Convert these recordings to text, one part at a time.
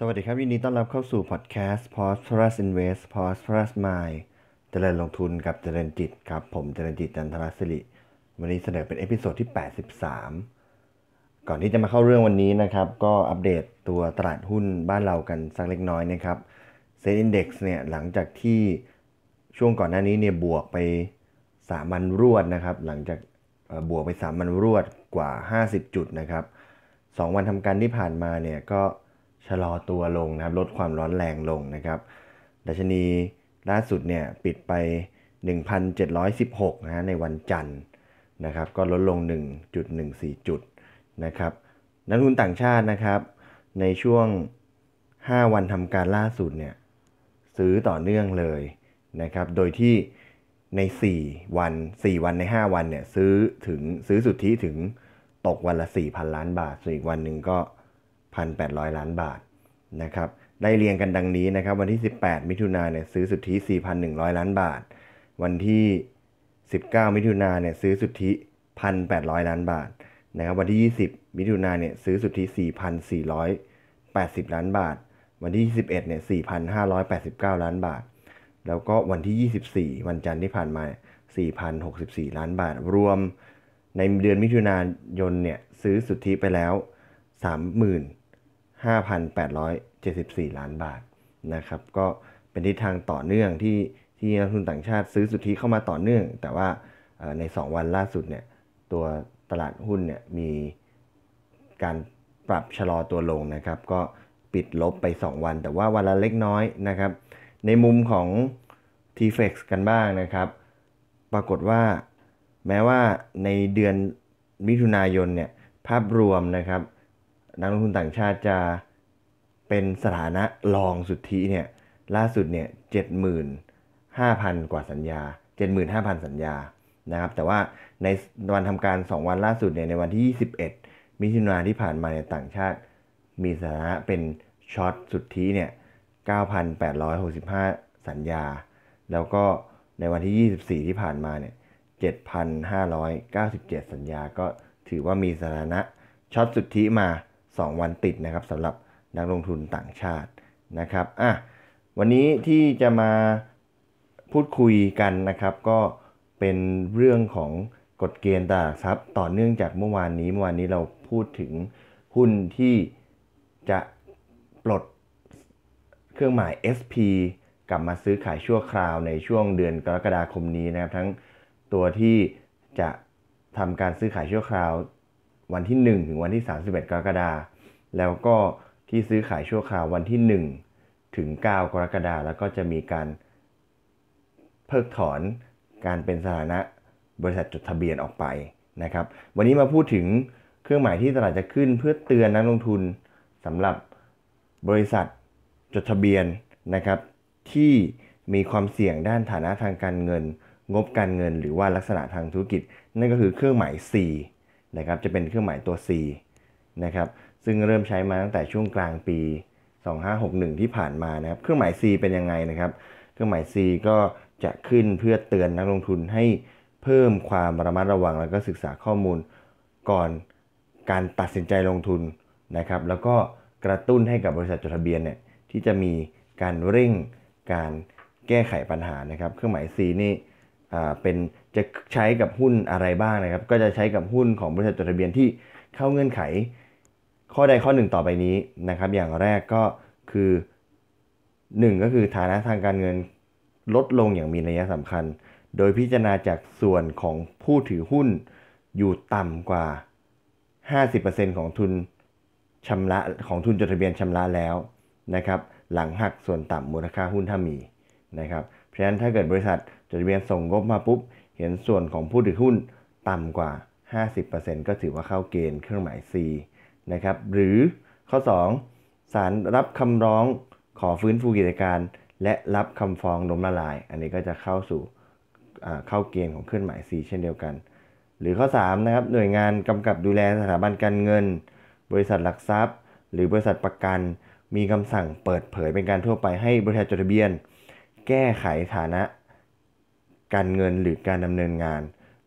สวัสดีครับยินดีต้อนรับเข้าสู่พอดแคสต์ p o s t r u s Invest p o s t r u s Mind เจริญลงทุนกับเจริญจิตครับ ผมเจริญจิตจันทรศิริวันนี้เสนอเป็นเอพิโซดที่ 83 ก่อนที่จะมาเข้าเรื่องวันนี้นะครับ ก็อัปเดตตัวตลาดหุ้นบ้านเรากันสักเล็กน้อยนะครับเซ็นดี x เนี่ยหลังจากที่ช่วงก่อนหน้านี้เนี่ยบวกไป3วันรวดนะครับ หลังจากบวกไป3วันรวดกว่า50 จุดนะครับ 2 วันทำการที่ผ่านมาเนี่ยก็ชะลอตัวลงนะครับลดความร้อนแรงลงนะครับดัชนีล่าสุดเนี่ยปิดไป 1,716นะในวันจันทร์นะครับก็ลดลง 1.14 จุดนะครับนักทุนต่างชาตินะครับ ในช่วง 5 วันทำการล่าสุดเนี่ยซื้อต่อเนื่องเลยนะครับโดยที่ใน4วัน4 วันใน 5 วันเนี่ยซื้อถึงซื้อสุทธิถึงตกวันละ 4,000 ล้านบาทส่วนอีกวันหนึ่งก็1,800ล้านบาทนะครับ ได้เรียงกันดังนี้นะครับวันที่ 18 มิถุนาเนี่ยซื้อสุทธิ4,100 ล้านบาท วันที่ 19 มิถุนาเนี่ยซื้อสุทธิ 1,800 ล้านบาทนะครับวันที่ 20 มิถุนาเนี่ยซื้อสุทธิ4,480 ล้านบาท วันที่ 21เนี่ย4,589 ล้านบาท แล้วก็วันที่ 24 วันจันทร์ที่ผ่านมา4,064 ล้านบาท รวมในเดือนมิถุนายนเนี่ยซื้อสุทธิไปแล้ว 30,000 5,874 ล้านบาทนะครับ ก็เป็นทิศทางต่อเนื่องที่ที่นักทุนต่างชาติซื้อสุทธิเข้ามาต่อเนื่อง แต่ว่าใน 2 วันล่าสุดเนี่ยตัวตลาดหุ้นเนี่ยมีการปรับชะลอตัวลงนะครับก็ปิดลบไป 2 วัน แต่ว่าวันละเล็กน้อยนะครับ ในมุมของ t f e x กันบ้างนะครับ ปรากฏว่าแม้ว่าในเดือนมิถุนายนเนี่ยภาพรวมนะครับนักลงทุนต่างชาติจะเป็นสถานะรองสุทธิเนี่ยล่าสุดเนี่ยเจ็ดหมื่นห้าพันกว่าสัญญาเจ็ดหมื่นห้าพันสัญญานะครับ แต่ว่าในวันทำการ 2 วันล่าสุดเนี่ยในวันที่21มิถุนาที่ผ่านมาเนี่ยต่างชาติ มีสถานะเป็นช็อตสุทธิเนี่ย9,865 สัญญา แล้วก็ในวันที่ 24 ที่ผ่านมาเนี่ย7,597 สัญญาก็ถือว่ามีสถานะช็อตสุทธิมา2วันติดนะครับสำหรับนักลงทุนต่างชาตินะครับอ่ะวันนี้ที่จะมาพูดคุยกันนะครับ ก็เป็นเรื่องของกฎเกณฑ์ตลาดทรัพย์ต่อเนื่องจากเมื่อวานนี้เมื่อวานนี้เราพูดถึงหุ้นที่จะปลดเครื่องหมาย SP กลับมาซื้อขายชั่วคราวในช่วงเดือนกรกฎาคมนี้นะครับทั้งตัวที่จะทำการซื้อขายชั่วคราววันที่ 1 ถึงวันที่ 31 กรกฎาแล้วก็ที่ซื้อขายชั่วคราววันที่ 1 ถึง 9 กรกฎาแล้วก็จะมีการ เพิกถอนการเป็นสถานะบริษัทจดทะเบียนออกไปนะครับ วันนี้มาพูดถึงเครื่องหมายที่ตลาดจะขึ้นเพื่อเตือนนักลงทุนสำหรับบริษัทจดทะเบียนนะครับ ที่มีความเสี่ยงด้านฐานะทางการเงิน งบการเงินหรือว่าลักษณะทางธุรกิจนั่นก็คือเครื่องหมาย C นะครับจะเป็นเครื่องหมายตัว C นะครับซึ่งเริ่มใช้มาตั้งแต่ช่วงกลางปี 2561 ที่ผ่านมานะครับเครื่องหมาย C เป็นยังไงนะครับ เครื่องหมาย C ก็จะขึ้นเพื่อเตือนนักลงทุนให้เพิ่มความระมัดระวัง แล้วก็ศึกษาข้อมูลก่อนการตัดสินใจลงทุนนะครับแล้วก็กระตุ้นให้กับบริษัทจดทะเบียนเนี่ยที่จะมีการเร่งการแก้ไขปัญหานะครับ เครื่องหมาย C นี่เป็นจะใช้กับหุ้นอะไรบ้างนะครับ ก็จะใช้กับหุ้นของบริษัทจดทะเบียนที่เข้าเงื่อนไข ข้อใดข้อหนึ่งต่อไปนี้นะครับอย่างแรกก็คือ 1 ก็คือฐานะทางการเงินลดลงอย่างมีนัยสำคัญ โดยพิจารณาจากส่วนของผู้ถือหุ้นอยู่ต่ำกว่า 50%ของทุนชำระของทุนจดทะเบียนชำระแล้วนะครับหลังหักส่วนต่ำมูลค่าหุ้นถ้ามีนะครับเพราะฉะนั้นถ้าเกิดบริษัทจดทะเบียนส่งงบมาปุ๊บ เห็นส่วนของผู้ถือหุ้นต่ำกว่า 50%ก็ถือว่าเข้าเกณฑ์เครื่องหมาย C นะครับ หรือข้อ2ศาลรับคำร้องขอฟื้นฟูกิจการ และรับคำฟ้องล้มละลาย อันนี้ก็จะเข้าสู่เข้าเกณฑ์ของเครื่องหมาย C เช่นเดียวกัน หรือข้อ3นะครับหน่วยงานกำกับดูแลสถาบันการเงิน บริษัทหลักทรัพย์ หรือบริษัทประกัน มีคำสั่งเปิดเผยเป็นการทั่วไปให้ บริษัทจดทะเบียน แก้ไขฐานะการเงินหรือการดำเนินงาน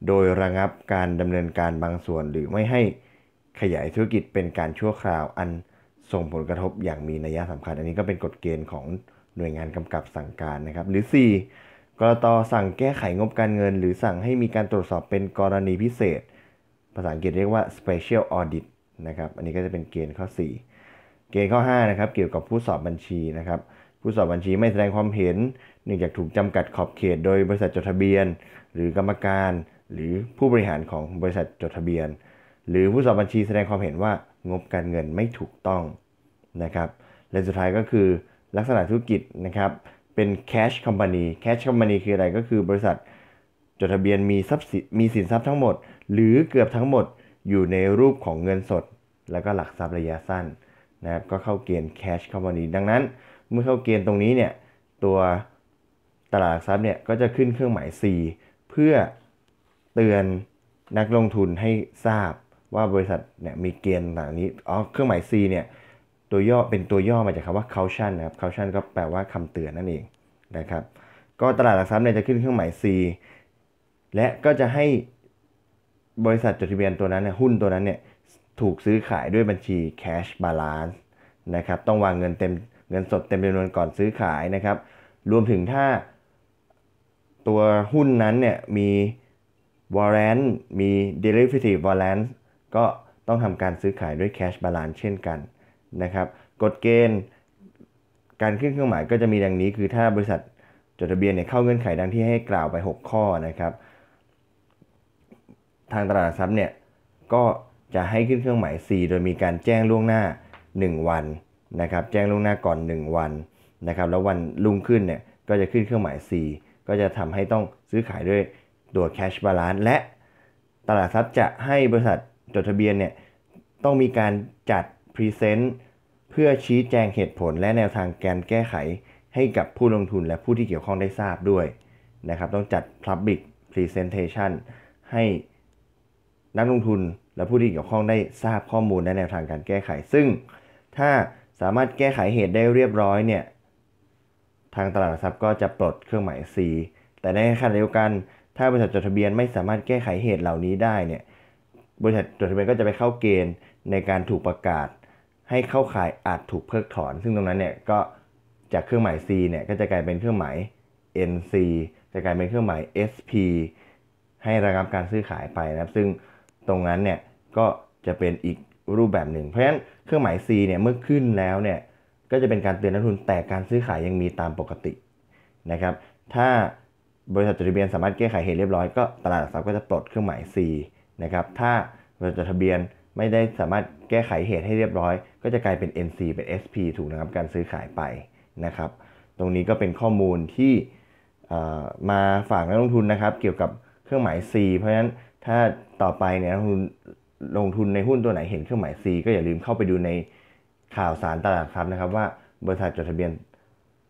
โดยระงับการดำเนินการบางส่วน หรือไม่ให้ขยายธุรกิจเป็นการชั่วคราวอันส่งผลกระทบอย่างมีนัยสำคัญ อันนี้ก็เป็นกฎเกณฑ์ของหน่วยงานกำกับสั่งการนะครับ หรือ4กรตสั่งแก้ไขงบการเงินหรือสั่งให้มีการตรวจสอบเป็นกรณีพิเศษ ภาษาอังกฤษ เรียกว่า special audit นะครับอันนี้ก็จะเป็นเกณฑ์ข้อ 4 เกณฑ์ข้อ5นะครับเกี่ยวกับผู้สอบบัญชีนะครับผู้สอบบัญชีไม่แสดงความเห็นเนื่องจากถูกจำกัดขอบเขต โดยบริษัทจดทะเบียน หรือกรรมการหรือผู้บริหารของบริษัทจดทะเบียน หรือผู้สอบบัญชีแสดงความเห็นว่างบการเงินไม่ถูกต้องนะครับและสุดท้ายก็คือลักษณะธุรกิจนะครับเป็นแคชคอมพานีแคชคอมพานีคืออะไรก็คือ บริษัทจดทะเบียนมีทรัพย์มีสินทรัพย์ทั้งหมด หรือเกือบทั้งหมดอยู่ในรูปของเงินสด แล้วก็หลักทรัพย์ระยะสั้นนะครับก็เข้าเกณฑ์แคชคอมพานีดังนั้นเมื่อเข้าเกณฑ์ตรงนี้เนี่ย ตัวตลาดทรัพย์เนี่ยก็จะขึ้นเครื่องหมาย C เพื่อเตือนนักลงทุนให้ทราบว่าบริษัทเนี่ยมีเกณฑ์ต่างนี้ อ๋อ เครื่องหมาย C เนี่ย ตัวย่อเป็นตัวย่อมาจากคำว่า caution นะครับ caution ก็แปลว่าคำเตือนนั่นเองนะครับ ก็ตลาดหลักทรัพย์เนี่ยจะขึ้นเครื่องหมาย C และก็จะให้บริษัทจดทะเบียนตัวนั้นเนี่ยหุ้นตัวนั้นเนี่ยถูกซื้อขายด้วยบัญชี cash balance นะครับ ต้องวางเงินเต็มเงินสดเต็มจำนวนก่อนซื้อขายนะครับ รวมถึงถ้าตัวหุ้นนั้นเนี่ยมีร์เรน n ์มี derivative ร์เร a n t ก็ต้องทำการซื้อขายด้วย cash balance เช่นกันนะครับกฎเกณฑ์ การขึ้นเครื่องหมายก็จะมีดังนี้คือถ้าบริษัทจดทะเบียนเนี่ยเข้าเงื่อนไขดังที่ให้กล่าวไป 6 ข้อนะครับ ทางตลาดทรัพย์เนี่ยก็จะให้ขึ้นเครื่องหมาย 4 โดยมีการแจ้งล่วงหน้า 1 วันนะครับแจ้งล่วงหน้าก่อน 1 วันนะครับแล้ววันรุ่งขึ้นเนี่ยก็จะขึ้นเครื่องหมาย C ก็จะทำให้ต้องซื้อขายด้วย ตัวแคชบาลานซ์และ ตลาดทรัพย์จะให้บริษัทจดทะเบียนเนี่ยต้องมีการจัดพรีเซนต์เพื่อชี้แจงเหตุผลและแนวทางการแก้ไขให้กับผู้ลงทุนและผู้ที่เกี่ยวข้องได้ทราบด้วยนะครับ ต้องจัด public presentation ให้นักลงทุนและผู้ที่เกี่ยวข้องได้ทราบข้อมูลและแนวทางการแก้ไข ซึ่งถ้าสามารถแก้ไขเหตุได้เรียบร้อยเนี่ยทางตลาดหลักทรัพย์ก็จะปลดเครื่องหมาย C แต่ในขณะเดียวกันถ้าบริษัทจดทะเบียนไม่สามารถแก้ไขเหตุเหล่านี้ได้เนี่ยบริษัทจดทะเบียนก็จะไปเข้าเกณฑ์ในการถูกประกาศ ให้เข้าข่ายอาจถูกเพิกถอน ซึ่งตรงนั้นเนี่ยก็จากเครื่องหมาย C เนี่ยก็จะกลายเป็นเครื่องหมาย NC จะกลายเป็นเครื่องหมาย SP ให้ระงับการซื้อขายไปนะครับซึ่งตรงนั้นเนี่ยก็จะเป็นอีกรูปแบบหนึ่งเพราะฉะนั้นเครื่องหมาย C เนี่ย เมื่อขึ้นแล้วเนี่ย ก็จะเป็นการเตือนนักทุน แต่การซื้อขายยังมีตามปกตินะครับ ถ้าบริษัทจดทะเบียนสามารถแก้ไขเหตุเรียบร้อย ก็ตลาดหลักทรัพย์ก็จะปลดเครื่องหมาย C นะครับ ถ้าบริษัทจดทะเบียนไม่ได้สามารถแก้ไขเหตุให้เรียบร้อย ก็จะกลายเป็น NC เป็น SP ถูกนะครับ การซื้อขายไปนะครับ ตรงนี้ก็เป็นข้อมูลที่มาฝากนักลงทุนนะครับ เกี่ยวกับเครื่องหมาย C เพราะฉะนั้นถ้าต่อไปเนี่ยนักลงทุนลงทุนในหุ้นตัวไหนเห็นเครื่องหมาย C ก็อย่าลืมเข้าไปดูในข่าวสารตลาดครับนะครับว่าบริษัทจดทะเบียน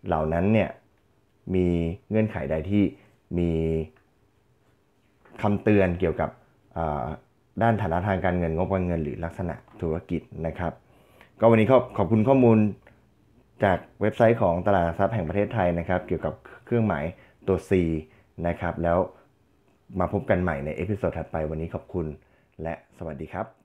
เหล่านั้นเนี่ยมีเงื่อนไขใดที่มีคำเตือนเกี่ยวกับด้านฐานะทางการเงิน งบการเงินหรือลักษณะธุรกิจนะครับก็วันนี้ขอบขอบคุณข้อมูลจากเว็บไซต์ของตลาดทรัพย์แห่งประเทศไทยนะครับ เกี่ยวกับเครื่องหมายตัว C นะครับแล้วมาพบกันใหม่ในเอพิโซดถัดไปวันนี้ขอบคุณและสวัสดีครับ